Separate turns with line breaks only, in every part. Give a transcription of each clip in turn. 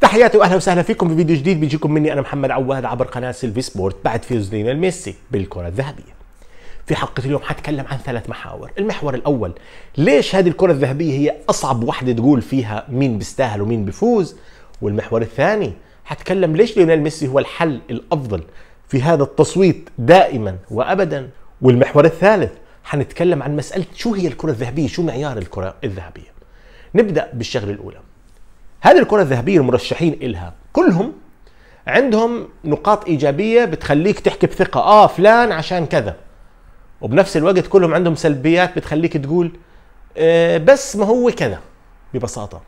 تحياتي واهلا وسهلا فيكم في فيديو جديد بيجيكم مني انا محمد عواد عبر قناه سيلفي سبورت بعد فوز ليونيل ميسي بالكره الذهبيه. في حلقه اليوم حتكلم عن ثلاث محاور، المحور الاول ليش هذه الكره الذهبيه هي اصعب وحده تقول فيها مين بيستاهل ومين بيفوز؟ والمحور الثاني حتكلم ليش ليونيل ميسي هو الحل الافضل في هذا التصويت دائما وابدا. والمحور الثالث حنتكلم عن مساله شو هي الكره الذهبيه؟ شو معيار الكره الذهبيه؟ نبدا بالشغله الاولى. هذه الكره الذهبيه المرشحين الها كلهم عندهم نقاط ايجابيه بتخليك تحكي بثقه اه فلان عشان كذا وبنفس الوقت كلهم عندهم سلبيات بتخليك تقول آه بس ما هو كذا ببساطه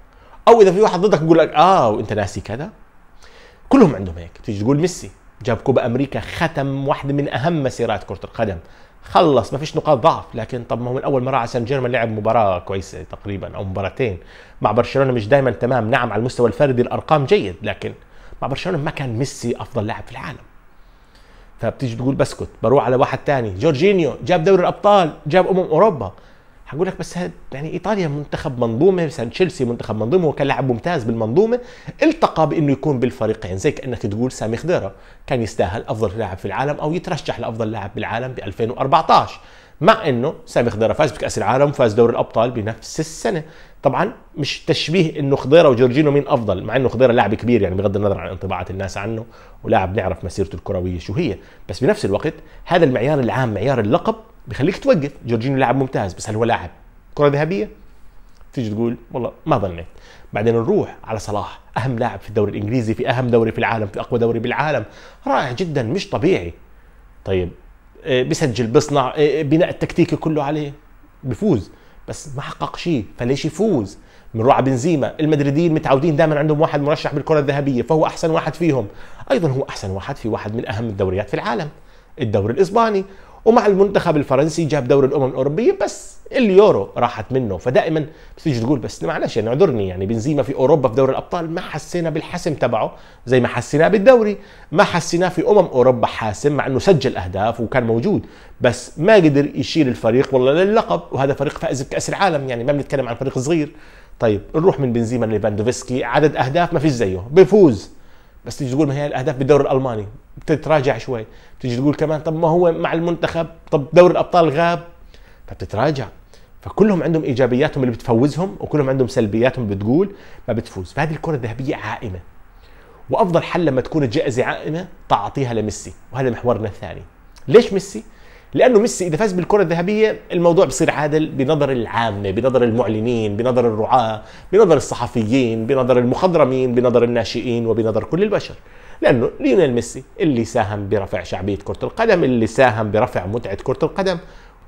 او اذا في واحد ضدك يقول لك اه وانت ناسي كذا كلهم عندهم هيك تيجي تقول ميسي جاب كوبا امريكا ختم واحده من اهم مسيرات كره القدم خلص ما فيش نقاط ضعف لكن طب ما هو من اول مره على سان جيرمان لعب مباراه كويسه تقريبا او مباراتين مع برشلونه مش دائما تمام نعم على المستوى الفردي الارقام جيد لكن مع برشلونه ما كان ميسي افضل لاعب في العالم فبتيجي تقول بسكت بروح على واحد تاني جورجينيو جاب دوري الابطال جاب امم اوروبا هقول لك بس يعني ايطاليا منتخب منظومه مثلا تشيلسي منتخب منظومه وكان لاعب ممتاز بالمنظومه التقى بانه يكون بالفريقين زي كانك تقول سامي خضيره كان يستاهل افضل لاعب في العالم او يترشح لافضل لاعب بالعالم ب 2014 مع انه سامي خضيره فاز بكاس العالم وفاز دوري الابطال بنفس السنه طبعا مش تشبيه انه خضيره وجورجينو مين افضل مع انه خضيره لاعب كبير يعني بغض النظر عن انطباعات الناس عنه ولاعب نعرف مسيرته الكرويه شو هي بس بنفس الوقت هذا المعيار العام معيار اللقب بخليك توقف جورجينيو لاعب ممتاز بس هل هو لاعب كره ذهبيه تيجي تقول والله ما ظنيت بعدين نروح على صلاح اهم لاعب في الدوري الانجليزي في اهم دوري في العالم في اقوى دوري بالعالم رائع جدا مش طبيعي طيب آه، بيسجل بيصنع آه، آه، بناء التكتيكي كله عليه بفوز بس ما حقق شيء فليش يفوز بنروح على بنزيما المدريديين متعودين دائما عندهم واحد مرشح بالكره الذهبيه فهو احسن واحد فيهم ايضا هو احسن واحد في واحد من اهم الدوريات في العالم الدوري الاسباني ومع المنتخب الفرنسي جاب دوري الامم الاوروبيه بس اليورو راحت منه فدائما بتيجي تقول بس معلش يعني اعذرني يعني بنزيما في اوروبا في دوري الابطال ما حسينا بالحسم تبعه زي ما حسيناه بالدوري ما حسيناه في امم اوروبا حاسم مع انه سجل اهداف وكان موجود بس ما قدر يشيل الفريق والله للقب وهذا فريق فائز بكاس العالم يعني ما بنتكلم عن فريق صغير طيب نروح من بنزيما لليفاندوفسكي عدد اهداف ما فيش زيه بيفوز بس تيجي تقول ما هي الاهداف بالدوري الالماني بتتراجع شوي بتيجي تقول كمان طب ما هو مع المنتخب طب دوري الابطال غاب فبتتراجع فكلهم عندهم ايجابياتهم اللي بتفوزهم وكلهم عندهم سلبياتهم اللي بتقول ما بتفوز فهذه الكره الذهبيه عائمه وافضل حل لما تكون الجائزه عائمه تعطيها لميسي وهذا محورنا الثاني ليش ميسي لانه ميسي اذا فاز بالكره الذهبيه الموضوع بصير عادل بنظر العامه بنظر المعلنين بنظر الرعاه بنظر الصحفيين بنظر المخضرمين بنظر الناشئين وبنظر كل البشر لانه ليونيل ميسي اللي ساهم برفع شعبيه كره القدم اللي ساهم برفع متعه كره القدم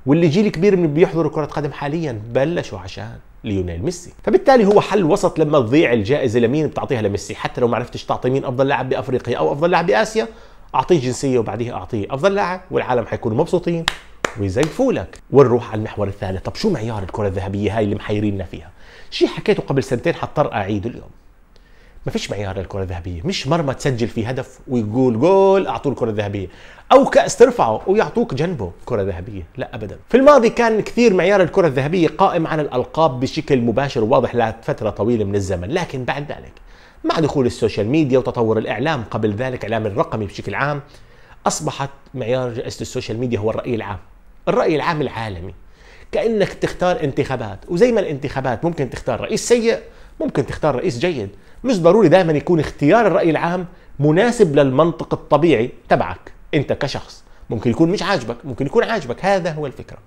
واللي جيل كبير من بيحضروا كره قدم حاليا بلشوا عشان ليونيل ميسي فبالتالي هو حل وسط لما تضيع الجائزه لمين بتعطيها لميسي حتى لو ما عرفتش تعطي مين افضل لاعب بافريقيا او افضل لاعب باسيا اعطيه جنسيه وبعديها اعطيه افضل لاعب والعالم حيكونوا مبسوطين ويزقفوا لك ونروح على المحور الثالث طب شو معيار الكره الذهبيه هاي اللي محيريننا فيها شيء حكيته قبل سنتين حضطر اعيده اليوم ما فيش معيار للكره الذهبيه مش مرمى تسجل فيه هدف ويقول جول اعطوه الكره الذهبيه او كاس ترفعه ويعطوك جنبه كره ذهبيه لا ابدا في الماضي كان كثير معيار الكره الذهبيه قائم على الالقاب بشكل مباشر وواضح لفتره طويله من الزمن لكن بعد ذلك مع دخول السوشيال ميديا وتطور الإعلام قبل ذلك الاعلام الرقمي بشكل عام أصبحت معيار جائزة السوشيال ميديا هو الرأي العام الرأي العام العالمي كأنك تختار انتخابات وزي ما الانتخابات ممكن تختار رئيس سيء ممكن تختار رئيس جيد مش ضروري دائما يكون اختيار الرأي العام مناسب للمنطق الطبيعي تبعك انت كشخص ممكن يكون مش عاجبك ممكن يكون عاجبك هذا هو الفكرة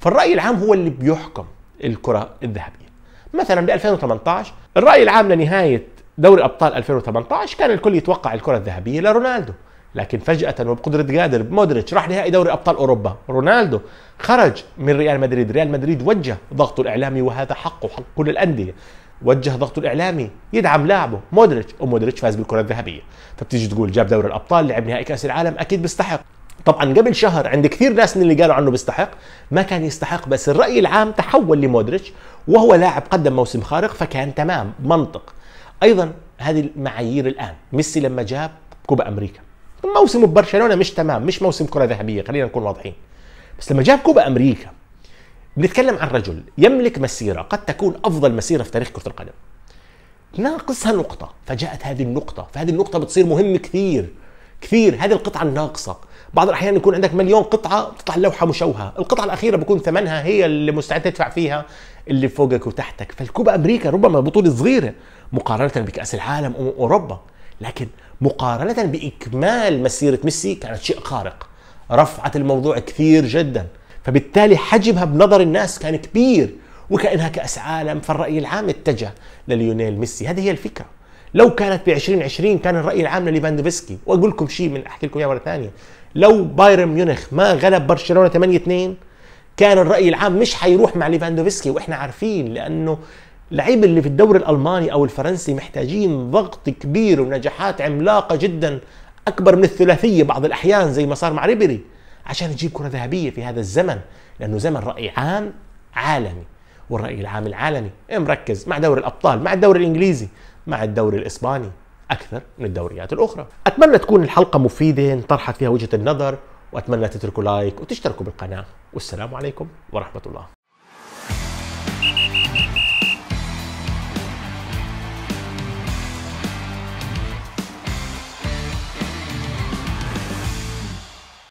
فالرأي العام هو اللي بيحكم الكرة الذهبية مثلا ب 2018 الرأي العام لنهاية دوري ابطال 2018 كان الكل يتوقع الكره الذهبيه لرونالدو لكن فجأة وبقدرة قادر مودريتش راح نهائي دوري أبطال أوروبا رونالدو خرج من ريال مدريد ريال مدريد وجه ضغطه الإعلامي وهذا حقه حق كل الأندية وجه ضغطه الإعلامي يدعم لاعبه مودريتش ومودريتش فاز بالكرة الذهبية فبتيجي تقول جاب دوري الأبطال لعب نهائي كأس العالم أكيد بيستحق طبعا قبل شهر عند كثير ناس من اللي قالوا عنه بيستحق ما كان يستحق بس الرأي العام تحول لمودريتش وهو لاعب قدم موسم خارق فكان تمام منطق ايضا هذه المعايير الان ميسي لما جاب كوبا امريكا موسمه ببرشلونه مش تمام مش موسم كره ذهبيه خلينا نكون واضحين بس لما جاب كوبا امريكا بنتكلم عن رجل يملك مسيره قد تكون افضل مسيره في تاريخ كره القدم ناقصها نقطة فجاءت هذه النقطة فهذه النقطة بتصير مهمة كثير كثير هذه القطعة الناقصة بعض الاحيان يكون عندك مليون قطعه بتطلع لوحه مشوهه القطعه الاخيره بيكون ثمنها هي اللي مستعد تدفع فيها اللي فوقك وتحتك فالكوبا امريكا ربما بطوله صغيره مقارنه بكاس العالم واوروبا لكن مقارنه باكمال مسيره ميسي كانت شيء خارق رفعت الموضوع كثير جدا فبالتالي حجمها بنظر الناس كان كبير وكانها كاس عالم فالراي العام اتجه لليونيل ميسي هذه هي الفكره لو كانت ب 2020 كان الراي العام لليفاندوفسكي واقول لكم شيء من احكي لكم اياه مره ثانيه لو بايرن ميونخ ما غلب برشلونه 8 2 كان الراي العام مش حيروح مع ليفاندوفسكي واحنا عارفين لانه اللعيبة اللي في الدوري الالماني او الفرنسي محتاجين ضغط كبير ونجاحات عملاقه جدا اكبر من الثلاثيه بعض الاحيان زي ما صار مع ريبيري عشان يجيب كره ذهبيه في هذا الزمن لانه زمن راي عام عالمي والرأي العام العالمي إيه مركز مع دوري الأبطال مع الدوري الإنجليزي مع الدوري الإسباني أكثر من الدوريات الأخرى أتمنى تكون الحلقة مفيدة طرحت فيها وجهة النظر وأتمنى تتركوا لايك وتشتركوا بالقناة والسلام عليكم ورحمة الله